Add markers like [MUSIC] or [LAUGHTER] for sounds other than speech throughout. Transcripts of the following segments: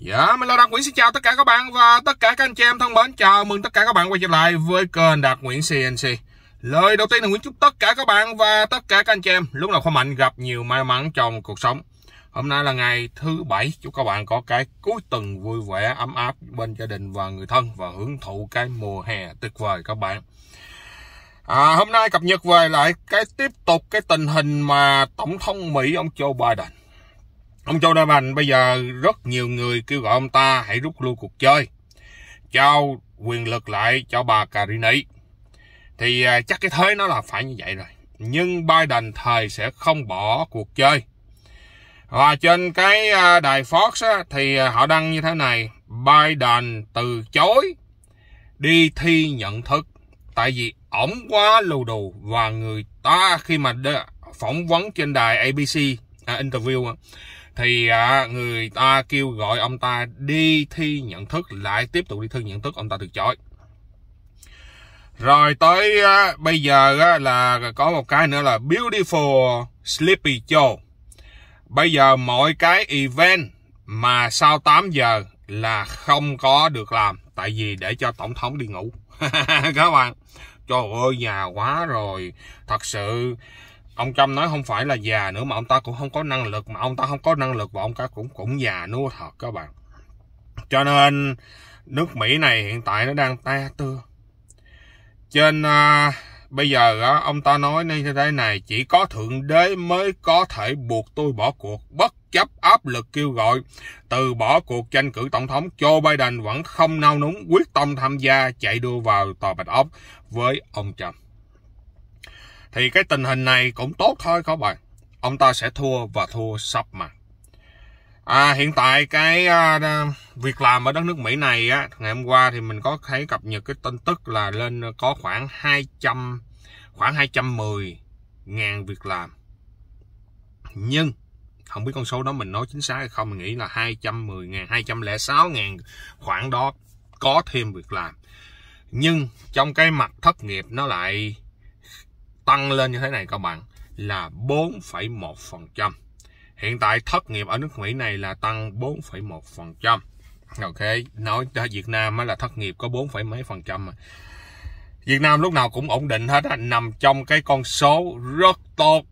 Dạ, mình là Đạt Nguyễn xin chào tất cả các bạn và tất cả các anh chị em thân mến. Chào mừng tất cả các bạn quay trở lại với kênh Đạt Nguyễn CNC. Lời đầu tiên là Nguyễn chúc tất cả các bạn và tất cả các anh chị em lúc nào không mạnh gặp nhiều may mắn trong cuộc sống. Hôm nay là ngày thứ bảy, chúc các bạn có cái cuối tuần vui vẻ, ấm áp bên gia đình và người thân và hưởng thụ cái mùa hè tuyệt vời các bạn. À, hôm nay cập nhật về lại cái tiếp tục cái tình hình mà Tổng thống Mỹ ông Joe Biden Ông Joe Biden bây giờ rất nhiều người kêu gọi ông ta hãy rút lui cuộc chơi, trao quyền lực lại cho bà Karini. Thì à, chắc cái thế nó là phải như vậy rồi. Nhưng Biden thời sẽ không bỏ cuộc chơi. Và trên cái à, đài Fox á, thì à, họ đăng như thế này. Biden từ chối đi thi nhận thức. Tại vì ổng quá lù đù và người ta khi mà phỏng vấn trên đài ABC, à, interview thì à, người ta kêu gọi ông ta đi thi nhận thức lại tiếp tục đi thi nhận thức ông ta từ chối rồi tới à, bây giờ là có một cái nữa là Beautiful Sleepy Joe bây giờ mọi cái event mà sau 8 giờ là không có được làm tại vì để cho tổng thống đi ngủ [LAUGHS] các bạn trời ơi già quá rồi thật sự ông trump nói không phải là già nữa mà ông ta cũng không có năng lực mà ông ta không có năng lực và ông ta cũng cũng già nữa thật các bạn cho nên nước mỹ này hiện tại nó đang ta tưa trên à, bây giờ á, ông ta nói như thế này chỉ có thượng đế mới có thể buộc tôi bỏ cuộc bất chấp áp lực kêu gọi từ bỏ cuộc tranh cử tổng thống Joe Biden vẫn không nao núng quyết tâm tham gia chạy đua vào tòa Bạch Ốc với ông Trump. Thì cái tình hình này cũng tốt thôi các bạn. Ông ta sẽ thua và thua sắp mặt. À, hiện tại cái à, việc làm ở đất nước Mỹ này á, ngày hôm qua thì mình có thấy cập nhật cái tin tức là lên có khoảng 200 khoảng 210 ngàn việc làm. Nhưng không biết con số đó mình nói chính xác hay không, mình nghĩ là 210 ngàn, 206 ngàn khoảng đó có thêm việc làm. Nhưng trong cái mặt thất nghiệp nó lại tăng lên như thế này các bạn là 4,1%. Hiện tại thất nghiệp ở nước Mỹ này là tăng 4,1%. Ok, nói cho Việt Nam là thất nghiệp có 4, mấy phần trăm mà. Việt Nam lúc nào cũng ổn định hết á, nằm trong cái con số rất tốt.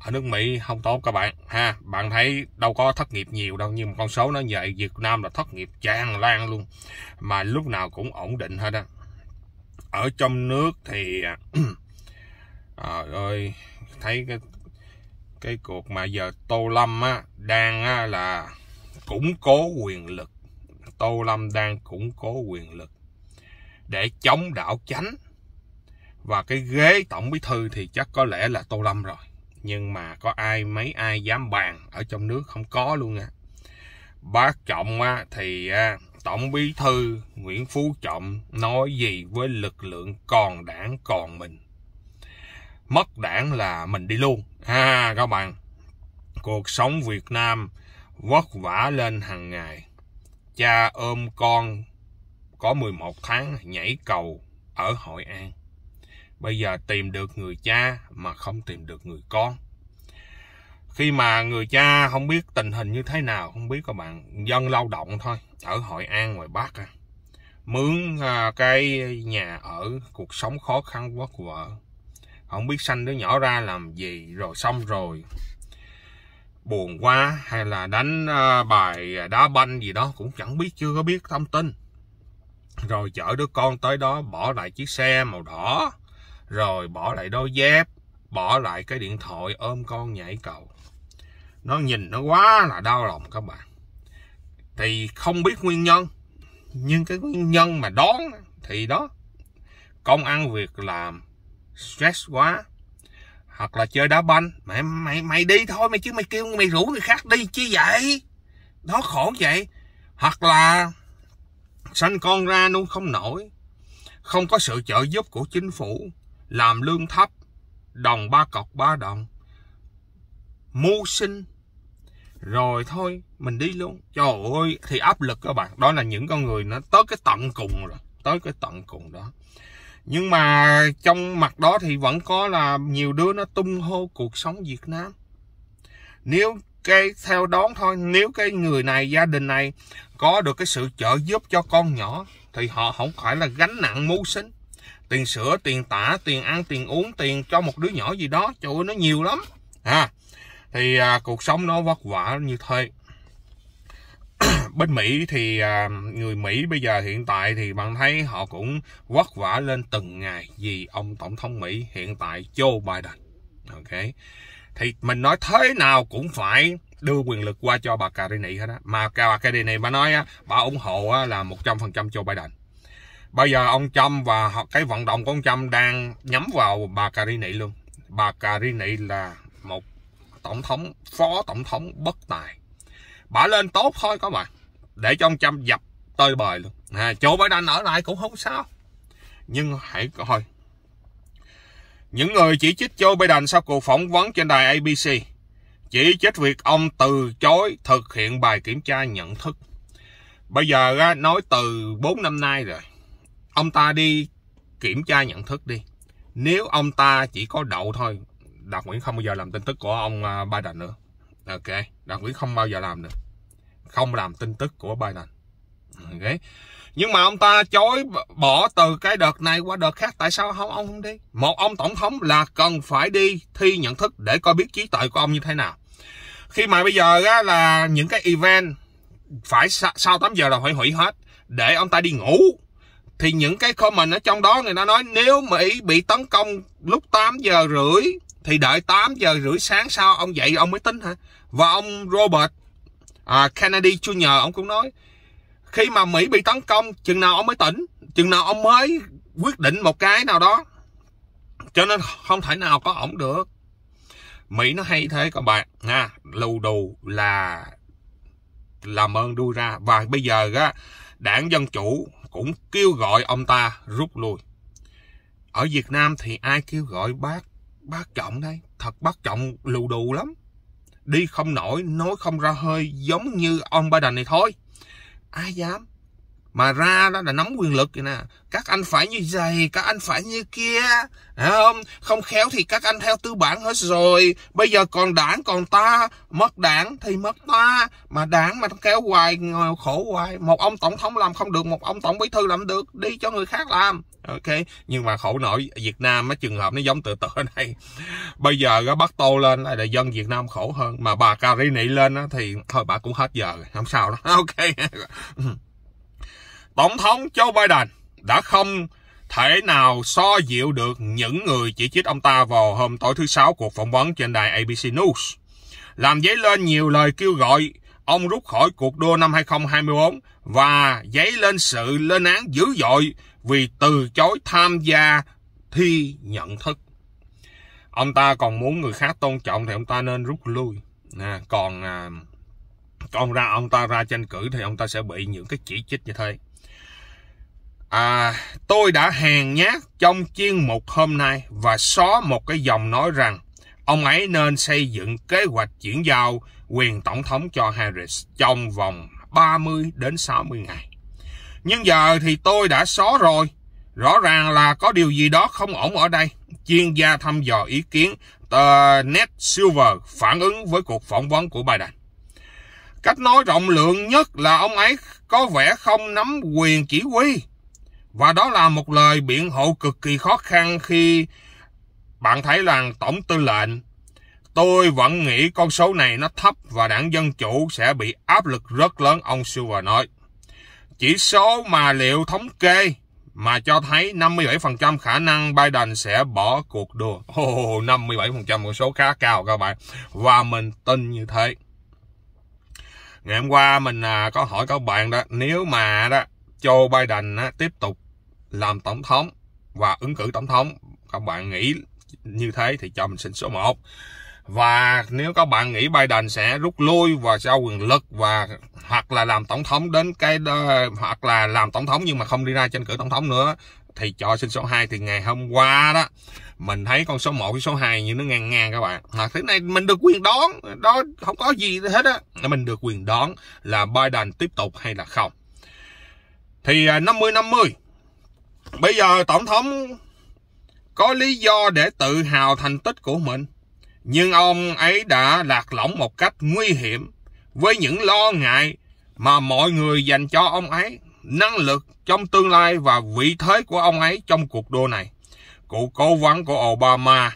Ở nước Mỹ không tốt các bạn ha. Bạn thấy đâu có thất nghiệp nhiều đâu nhưng mà con số nó vậy Việt Nam là thất nghiệp tràn lan luôn. Mà lúc nào cũng ổn định hết á. Ở trong nước thì [CLEARS THROAT] à, ơi thấy cái cái cuộc mà giờ tô lâm á đang á, là củng cố quyền lực tô lâm đang củng cố quyền lực để chống đảo chánh và cái ghế tổng bí thư thì chắc có lẽ là tô lâm rồi nhưng mà có ai mấy ai dám bàn ở trong nước không có luôn à bác trọng á, thì à, tổng bí thư nguyễn phú trọng nói gì với lực lượng còn đảng còn mình mất đảng là mình đi luôn à các bạn cuộc sống việt nam vất vả lên hàng ngày cha ôm con có 11 tháng nhảy cầu ở Hội An. Bây giờ tìm được người cha mà không tìm được người con. Khi mà người cha không biết tình hình như thế nào, không biết các bạn, dân lao động thôi, ở Hội An ngoài Bắc à. Mướn à, cái nhà ở cuộc sống khó khăn vất vả không biết sanh đứa nhỏ ra làm gì rồi xong rồi buồn quá hay là đánh ờ, bài đá banh gì đó cũng chẳng biết chưa có biết thông tin rồi chở đứa con tới đó bỏ lại chiếc xe màu đỏ rồi bỏ lại đôi dép bỏ lại cái điện thoại ôm con nhảy cầu nó nhìn nó quá là đau lòng các bạn thì không biết nguyên nhân nhưng cái nguyên nhân mà đón thì đó công ăn việc làm stress quá hoặc là chơi đá banh mày mày mày đi thôi mày chứ mày kêu mày rủ người khác đi chi vậy nó khổ vậy hoặc là sanh con ra luôn không nổi không có sự trợ giúp của chính phủ làm lương thấp đồng ba cọc ba đồng mưu sinh rồi thôi mình đi luôn trời ơi thì áp lực các bạn đó là những con người nó tới cái tận cùng rồi tới cái tận cùng đó nhưng mà trong mặt đó thì vẫn có là nhiều đứa nó tung hô cuộc sống Việt Nam nếu cái theo đón thôi nếu cái người này gia đình này có được cái sự trợ giúp cho con nhỏ thì họ không phải là gánh nặng mưu sinh tiền sữa tiền tả tiền ăn tiền uống tiền cho một đứa nhỏ gì đó trời nó nhiều lắm à thì à, cuộc sống nó vất vả như thế [COUGHS] bên Mỹ thì à, người Mỹ bây giờ hiện tại thì bạn thấy họ cũng vất vả lên từng ngày vì ông tổng thống Mỹ hiện tại Joe Biden. Ok. Thì mình nói thế nào cũng phải đưa quyền lực qua cho bà Cardini hết á. Mà bà Cardini bà nói á, bà ủng hộ á, là 100% Joe Biden. Bây giờ ông Trump và cái vận động của ông Trump đang nhắm vào bà Cardini luôn. Bà Cardini là một tổng thống, phó tổng thống bất tài bỏ lên tốt thôi các bạn để cho ông Trump dập tơi bời luôn à, chỗ Biden ở lại cũng không sao nhưng hãy coi những người chỉ trích Joe Biden sau cuộc phỏng vấn trên đài ABC chỉ trích việc ông từ chối thực hiện bài kiểm tra nhận thức. Bây giờ nói từ 4 năm nay rồi, ông ta đi kiểm tra nhận thức đi. Nếu ông ta chỉ có đậu thôi, Đạt Nguyễn không bao giờ làm tin tức của ông à, Biden nữa ok đặng nguyễn không bao giờ làm được không làm tin tức của Biden ok nhưng mà ông ta chối bỏ từ cái đợt này qua đợt khác tại sao không ông không đi một ông tổng thống là cần phải đi thi nhận thức để coi biết trí tuệ của ông như thế nào khi mà bây giờ á, là những cái event phải sau 8 giờ là phải hủy hết để ông ta đi ngủ thì những cái comment ở trong đó người ta nói nếu Mỹ bị tấn công lúc 8 giờ rưỡi thì đợi 8 giờ rưỡi sáng sau ông dậy ông mới tính hả và ông Robert à, Kennedy Jr. ông cũng nói khi mà Mỹ bị tấn công chừng nào ông mới tỉnh chừng nào ông mới quyết định một cái nào đó cho nên không thể nào có ổng được Mỹ nó hay thế các bạn nha lù đù là làm ơn đuôi ra và bây giờ á đảng dân chủ cũng kêu gọi ông ta rút lui ở Việt Nam thì ai kêu gọi bác bác trọng đây thật bác trọng lù đù lắm đi không nổi nói không ra hơi giống như ông Biden này thôi ai dám mà ra đó là nắm quyền lực vậy nè các anh phải như vậy các anh phải như kia à, không không khéo thì các anh theo tư bản hết rồi bây giờ còn đảng còn ta mất đảng thì mất ta mà đảng mà kéo hoài khổ hoài một ông tổng thống làm không được một ông tổng bí thư làm được đi cho người khác làm ok nhưng mà khổ nổi việt nam á trường hợp nó giống từ từ này bây giờ á bắt tô lên là dân việt nam khổ hơn mà bà carini lên á thì thôi bà cũng hết giờ rồi không sao đó [LAUGHS] ok Tổng thống Joe Biden đã không thể nào so dịu được những người chỉ trích ông ta vào hôm tối thứ Sáu cuộc phỏng vấn trên đài ABC News. Làm dấy lên nhiều lời kêu gọi ông rút khỏi cuộc đua năm 2024 và dấy lên sự lên án dữ dội vì từ chối tham gia thi nhận thức. Ông ta còn muốn người khác tôn trọng thì ông ta nên rút lui. À, còn à, còn ra ông ta ra tranh cử thì ông ta sẽ bị những cái chỉ trích như thế à, tôi đã hèn nhát trong chuyên mục hôm nay và xóa một cái dòng nói rằng ông ấy nên xây dựng kế hoạch chuyển giao quyền tổng thống cho Harris trong vòng 30 đến 60 ngày. Nhưng giờ thì tôi đã xóa rồi. Rõ ràng là có điều gì đó không ổn ở đây. Chuyên gia thăm dò ý kiến tờ Ned Silver phản ứng với cuộc phỏng vấn của Biden. Cách nói rộng lượng nhất là ông ấy có vẻ không nắm quyền chỉ huy và đó là một lời biện hộ cực kỳ khó khăn khi bạn thấy rằng tổng tư lệnh Tôi vẫn nghĩ con số này nó thấp và đảng Dân Chủ sẽ bị áp lực rất lớn, ông Silver nói. Chỉ số mà liệu thống kê mà cho thấy 57% khả năng Biden sẽ bỏ cuộc đua. Ồ, oh, 57% một số khá cao các bạn. Và mình tin như thế. Ngày hôm qua mình à, có hỏi các bạn đó, nếu mà đó Joe Biden á, tiếp tục làm tổng thống và ứng cử tổng thống các bạn nghĩ như thế thì cho mình xin số 1 và nếu các bạn nghĩ Biden sẽ rút lui và sao quyền lực và hoặc là làm tổng thống đến cái đó, hoặc là làm tổng thống nhưng mà không đi ra tranh cử tổng thống nữa thì cho xin số 2 thì ngày hôm qua đó mình thấy con số 1 với số 2 như nó ngang ngang các bạn à, thế này mình được quyền đón đó không có gì hết á mình được quyền đón là Biden tiếp tục hay là không thì 50-50. À, Bây giờ Tổng thống có lý do để tự hào thành tích của mình, nhưng ông ấy đã lạc lõng một cách nguy hiểm với những lo ngại mà mọi người dành cho ông ấy, năng lực trong tương lai và vị thế của ông ấy trong cuộc đua này. Cụ cố vấn của Obama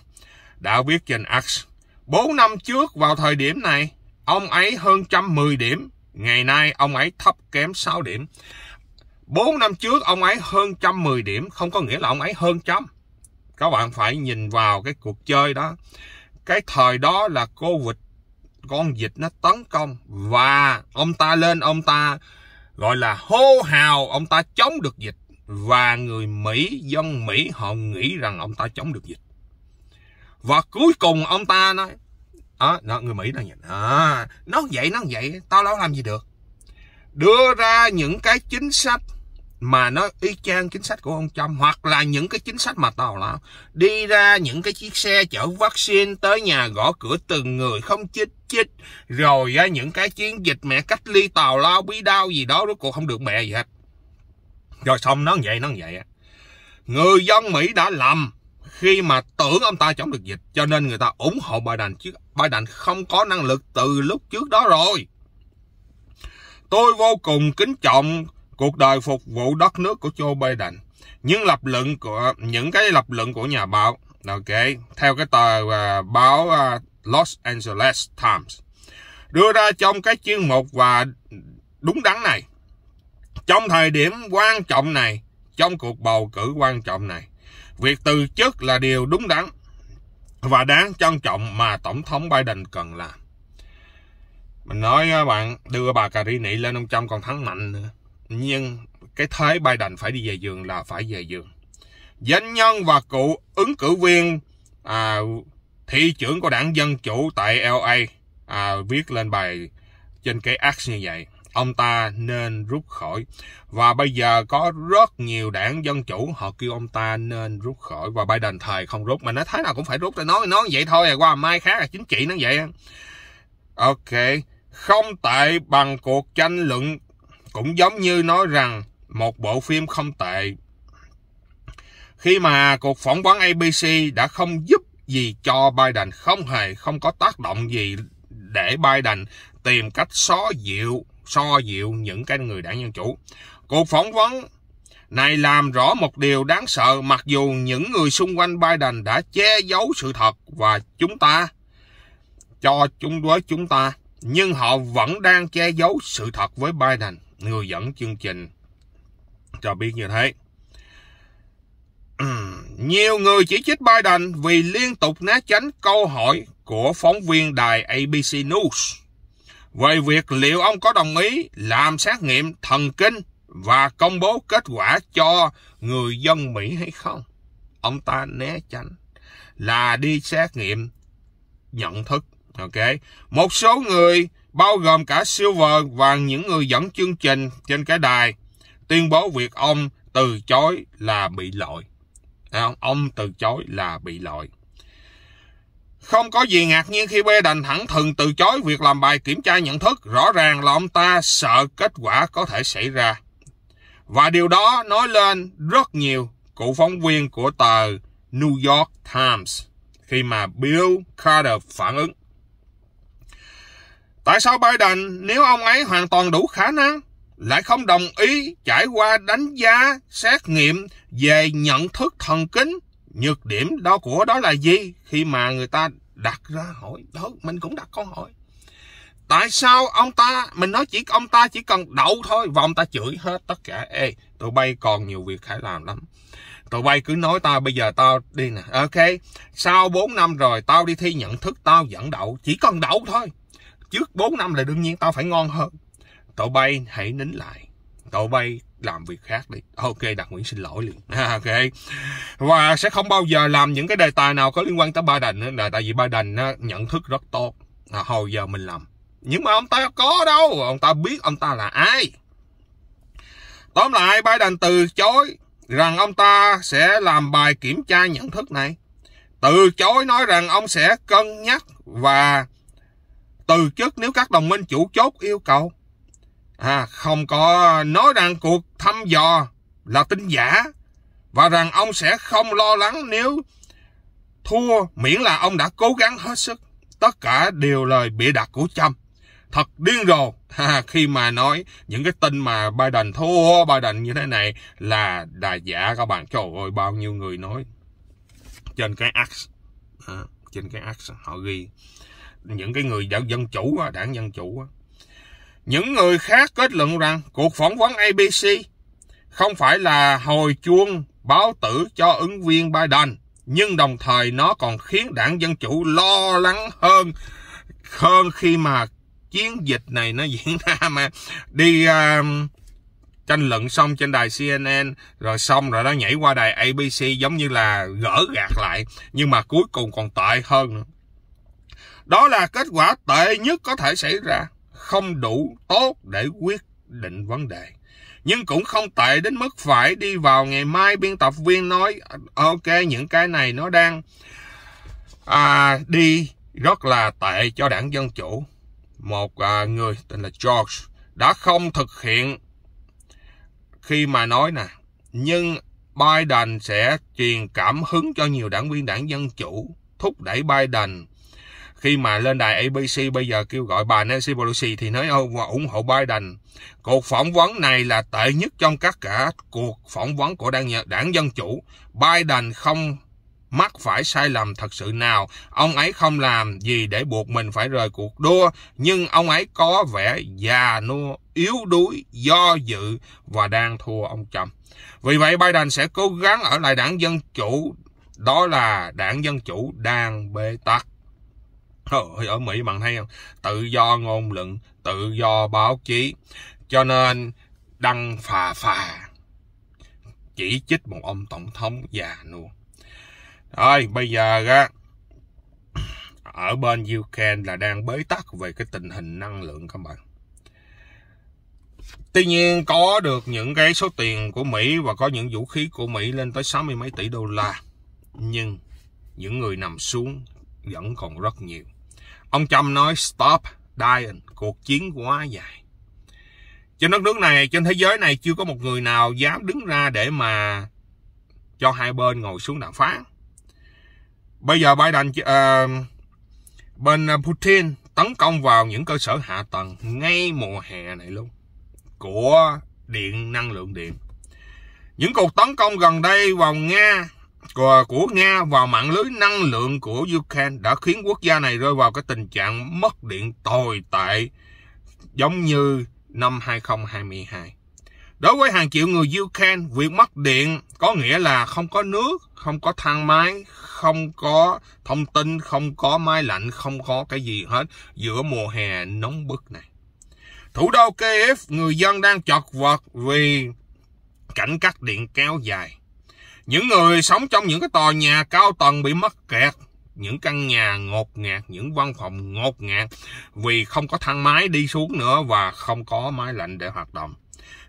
đã viết trên X. 4 năm trước vào thời điểm này, ông ấy hơn 110 điểm, ngày nay ông ấy thấp kém 6 điểm. 4 năm trước ông ấy hơn trăm 110 điểm không có nghĩa là ông ấy hơn trăm. Các bạn phải nhìn vào cái cuộc chơi đó. Cái thời đó là cô vịt con dịch nó tấn công và ông ta lên ông ta gọi là hô hào ông ta chống được dịch và người Mỹ dân Mỹ họ nghĩ rằng ông ta chống được dịch và cuối cùng ông ta nói đó, ờ, đó người Mỹ nó nhìn à, nó vậy nó vậy tao đâu làm gì được đưa ra những cái chính sách mà nó y chang chính sách của ông Trump hoặc là những cái chính sách mà tàu lão đi ra những cái chiếc xe chở vaccine tới nhà gõ cửa từng người không chích chích rồi á, những cái chiến dịch mẹ cách ly tàu lao bí đao gì đó rốt cuộc không được mẹ gì hết rồi xong nó vậy nó vậy người dân Mỹ đã lầm khi mà tưởng ông ta chống được dịch cho nên người ta ủng hộ Biden chứ Biden không có năng lực từ lúc trước đó rồi tôi vô cùng kính trọng cuộc đời phục vụ đất nước của Joe Biden. Những lập luận của những cái lập luận của nhà báo, ok, theo cái tờ uh, báo uh, Los Angeles Times đưa ra trong cái chuyên mục và đúng đắn này. Trong thời điểm quan trọng này, trong cuộc bầu cử quan trọng này, việc từ chức là điều đúng đắn và đáng trân trọng mà Tổng thống Biden cần làm. Mình nói à, bạn đưa bà Carini lên ông Trump còn thắng mạnh nữa nhưng cái thế Biden phải đi về giường là phải về giường. Doanh nhân và cựu ứng cử viên à, thị trưởng của đảng Dân Chủ tại LA à, viết lên bài trên cái X như vậy. Ông ta nên rút khỏi. Và bây giờ có rất nhiều đảng Dân Chủ họ kêu ông ta nên rút khỏi. Và Biden thời không rút. Mà nó thế nào cũng phải rút. Nói nói vậy thôi à. Qua mai khác là chính trị nó vậy. Ok. Không tệ bằng cuộc tranh luận cũng giống như nói rằng một bộ phim không tệ. Khi mà cuộc phỏng vấn ABC đã không giúp gì cho Biden, không hề không có tác động gì để Biden tìm cách xó dịu, so dịu những cái người đảng Dân Chủ. Cuộc phỏng vấn này làm rõ một điều đáng sợ mặc dù những người xung quanh Biden đã che giấu sự thật và chúng ta cho chúng với chúng ta nhưng họ vẫn đang che giấu sự thật với Biden người dẫn chương trình cho biết như thế. [CLEARS THROAT] Nhiều người chỉ trích Biden vì liên tục né tránh câu hỏi của phóng viên đài ABC News về việc liệu ông có đồng ý làm xét nghiệm thần kinh và công bố kết quả cho người dân Mỹ hay không. Ông ta né tránh là đi xét nghiệm nhận thức. Ok, một số người bao gồm cả Silver và những người dẫn chương trình trên cái đài, tuyên bố việc ông từ chối là bị lỗi. ông từ chối là bị lỗi. Không có gì ngạc nhiên khi B đành thẳng thừng từ chối việc làm bài kiểm tra nhận thức. Rõ ràng là ông ta sợ kết quả có thể xảy ra. Và điều đó nói lên rất nhiều cụ phóng viên của tờ New York Times khi mà Bill Carter phản ứng. Tại sao Biden, nếu ông ấy hoàn toàn đủ khả năng, lại không đồng ý trải qua đánh giá, xét nghiệm về nhận thức thần kinh? Nhược điểm đó của đó là gì? Khi mà người ta đặt ra hỏi, đó mình cũng đặt câu hỏi. Tại sao ông ta, mình nói chỉ ông ta chỉ cần đậu thôi và ông ta chửi hết tất cả. Ê, tụi bay còn nhiều việc phải làm lắm. Tụi bay cứ nói tao bây giờ tao đi nè. Ok, sau 4 năm rồi tao đi thi nhận thức tao vẫn đậu. Chỉ cần đậu thôi trước 4 năm là đương nhiên tao phải ngon hơn tụi bay hãy nín lại tụi bay làm việc khác đi ok đạt nguyễn xin lỗi liền [LAUGHS] ok và sẽ không bao giờ làm những cái đề tài nào có liên quan tới ba đành là tại vì ba đành nhận thức rất tốt à, hồi giờ mình làm nhưng mà ông ta có đâu ông ta biết ông ta là ai tóm lại ba biden từ chối rằng ông ta sẽ làm bài kiểm tra nhận thức này từ chối nói rằng ông sẽ cân nhắc và từ chức nếu các đồng minh chủ chốt yêu cầu. À, không có nói rằng cuộc thăm dò là tin giả và rằng ông sẽ không lo lắng nếu thua miễn là ông đã cố gắng hết sức. Tất cả đều lời bịa đặt của Trump. Thật điên rồ à, [LAUGHS] khi mà nói những cái tin mà Biden thua Biden như thế này là đà giả các bạn. Trời ơi bao nhiêu người nói trên cái ax à, trên cái ax họ ghi những cái người dân chủ đảng dân chủ những người khác kết luận rằng cuộc phỏng vấn ABC không phải là hồi chuông báo tử cho ứng viên Biden nhưng đồng thời nó còn khiến đảng dân chủ lo lắng hơn hơn khi mà chiến dịch này nó [LAUGHS] diễn ra mà đi uh, tranh luận xong trên đài CNN rồi xong rồi nó nhảy qua đài ABC giống như là gỡ gạt lại nhưng mà cuối cùng còn tệ hơn nữa. Đó là kết quả tệ nhất có thể xảy ra, không đủ tốt để quyết định vấn đề. Nhưng cũng không tệ đến mức phải đi vào ngày mai biên tập viên nói ok những cái này nó đang à, đi rất là tệ cho đảng Dân Chủ. Một à, người tên là George đã không thực hiện khi mà nói nè. Nhưng Biden sẽ truyền cảm hứng cho nhiều đảng viên đảng Dân Chủ, thúc đẩy Biden khi mà lên đài ABC bây giờ kêu gọi bà Nancy Pelosi thì nói ông ủng hộ Biden. Cuộc phỏng vấn này là tệ nhất trong các cả cuộc phỏng vấn của đảng, đảng Dân Chủ. Biden không mắc phải sai lầm thật sự nào. Ông ấy không làm gì để buộc mình phải rời cuộc đua, nhưng ông ấy có vẻ già nua, yếu đuối, do dự và đang thua ông Trump. Vì vậy Biden sẽ cố gắng ở lại đảng Dân Chủ, đó là đảng Dân Chủ đang bê tắc. Ôi, ở Mỹ bạn thấy không? Tự do ngôn luận, tự do báo chí. Cho nên đăng phà phà chỉ trích một ông tổng thống già nua. Rồi bây giờ á ở bên Ukraine là đang bế tắc về cái tình hình năng lượng các bạn. Tuy nhiên có được những cái số tiền của Mỹ và có những vũ khí của Mỹ lên tới 60 mấy tỷ đô la. Nhưng những người nằm xuống vẫn còn rất nhiều. Ông Trump nói stop dying, cuộc chiến quá dài. Trên đất nước này, trên thế giới này chưa có một người nào dám đứng ra để mà cho hai bên ngồi xuống đàm phán. Bây giờ Biden, uh, bên Putin tấn công vào những cơ sở hạ tầng ngay mùa hè này luôn của điện năng lượng điện. Những cuộc tấn công gần đây vào Nga của Nga vào mạng lưới năng lượng của Ukraine đã khiến quốc gia này rơi vào cái tình trạng mất điện tồi tệ giống như năm 2022. Đối với hàng triệu người Ukraine, việc mất điện có nghĩa là không có nước, không có thang máy, không có thông tin, không có máy lạnh, không có cái gì hết giữa mùa hè nóng bức này. Thủ đô Kiev, người dân đang chật vật vì cảnh cắt điện kéo dài. Những người sống trong những cái tòa nhà cao tầng bị mắc kẹt, những căn nhà ngột ngạt, những văn phòng ngột ngạt vì không có thang máy đi xuống nữa và không có máy lạnh để hoạt động.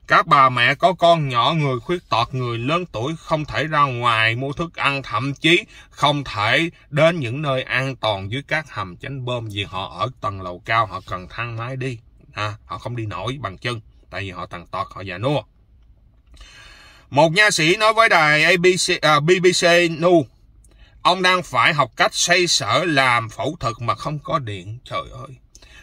Các bà mẹ có con nhỏ, người khuyết tật, người lớn tuổi không thể ra ngoài mua thức ăn, thậm chí không thể đến những nơi an toàn dưới các hầm chánh bơm vì họ ở tầng lầu cao, họ cần thang máy đi. À, họ không đi nổi bằng chân, tại vì họ tàn tật, họ già nua. Một nha sĩ nói với đài ABC, à, BBC News, ông đang phải học cách xây sở làm phẫu thuật mà không có điện. Trời ơi!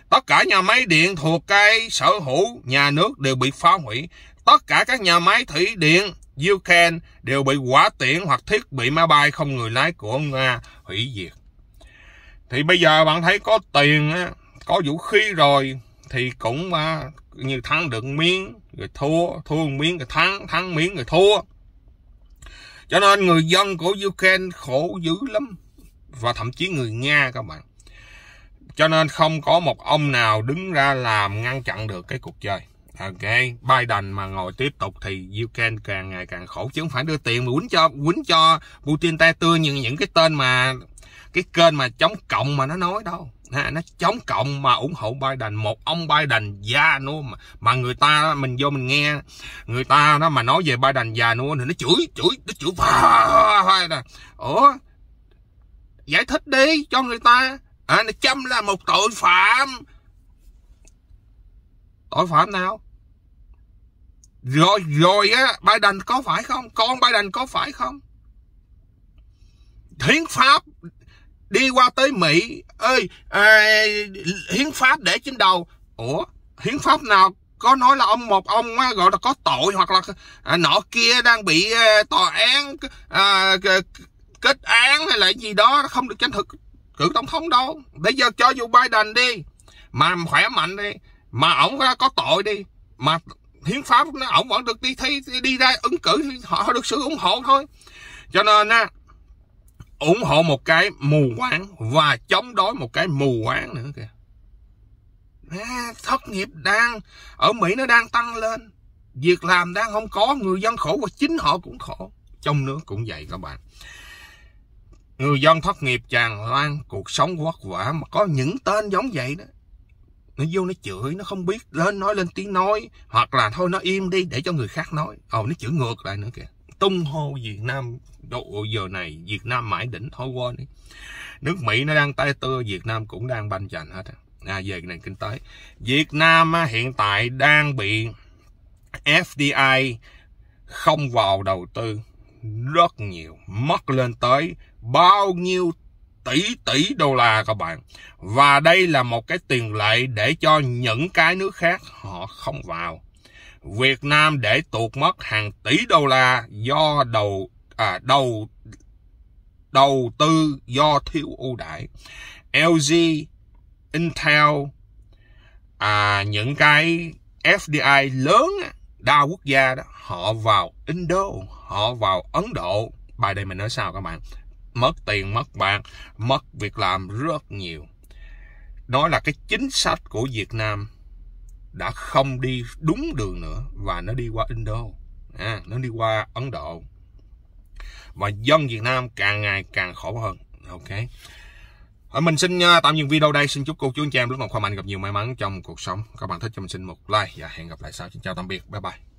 Tất cả nhà máy điện thuộc cái sở hữu nhà nước đều bị phá hủy. Tất cả các nhà máy thủy điện Ukraine đều bị quả tiễn hoặc thiết bị máy bay không người lái của Nga hủy diệt. Thì bây giờ bạn thấy có tiền, có vũ khí rồi, thì cũng mà như thắng được miếng rồi thua thua miếng rồi thắng thắng miếng rồi thua cho nên người dân của Ukraine khổ dữ lắm và thậm chí người Nga các bạn cho nên không có một ông nào đứng ra làm ngăn chặn được cái cuộc chơi ok Biden mà ngồi tiếp tục thì Ukraine càng ngày càng khổ chứ không phải đưa tiền mà quýnh cho quýnh cho Putin tay tươi như những cái tên mà cái kênh mà chống cộng mà nó nói đâu ha, nó chống cộng mà ủng hộ Biden một ông Biden già nua mà, mà người ta mình vô mình nghe người ta nó mà nói về Biden già nua thì nó chửi chửi nó chửi hay nè ủa giải thích đi cho người ta à, nó châm là một tội phạm tội phạm nào rồi rồi á Biden có phải không con Biden có phải không hiến pháp đi qua tới Mỹ ơi à, hiến pháp để trên đầu ủa hiến pháp nào có nói là ông một ông gọi là có tội hoặc là à, nọ kia đang bị à, tòa án à, kết án hay là gì đó không được tranh thực cử tổng thống đâu bây giờ cho dù Biden đi mà khỏe mạnh đi mà ổng có tội đi mà hiến pháp nó ổng vẫn được đi thi đi ra ứng cử họ được sự ủng hộ thôi cho nên á ủng hộ một cái mù quáng và chống đối một cái mù quáng nữa kìa à, thất nghiệp đang ở mỹ nó đang tăng lên việc làm đang không có người dân khổ và chính họ cũng khổ trong nước cũng vậy các bạn người dân thất nghiệp tràn lan cuộc sống vất vả mà có những tên giống vậy đó nó vô nó chửi nó không biết lên nói lên tiếng nói hoặc là thôi nó im đi để cho người khác nói ồ nó chửi ngược lại nữa kìa tung hô Việt Nam độ giờ này Việt Nam mãi đỉnh thôi quên đi nước Mỹ nó đang tay tơ Việt Nam cũng đang banh chành hết à, về nền kinh tế Việt Nam hiện tại đang bị FDI không vào đầu tư rất nhiều mất lên tới bao nhiêu tỷ tỷ đô la các bạn và đây là một cái tiền lệ để cho những cái nước khác họ không vào Việt Nam để tuột mất hàng tỷ đô la do đầu à, đầu đầu tư do thiếu ưu đãi. LG, Intel, à, những cái FDI lớn đa quốc gia đó họ vào Indo, họ vào Ấn Độ. Bài đây mình nói sao các bạn? Mất tiền, mất bạn, mất việc làm rất nhiều. Đó là cái chính sách của Việt Nam đã không đi đúng đường nữa và nó đi qua Indo, à, nó đi qua Ấn Độ và dân Việt Nam càng ngày càng khổ hơn. Ok. Ờ, mình xin ờ, tạm dừng video đây. Xin chúc cô chú anh chị em lúc nào khỏe mạnh gặp nhiều may mắn trong cuộc sống. Các bạn thích cho mình xin một like và hẹn gặp lại sau. Xin chào tạm biệt. Bye bye.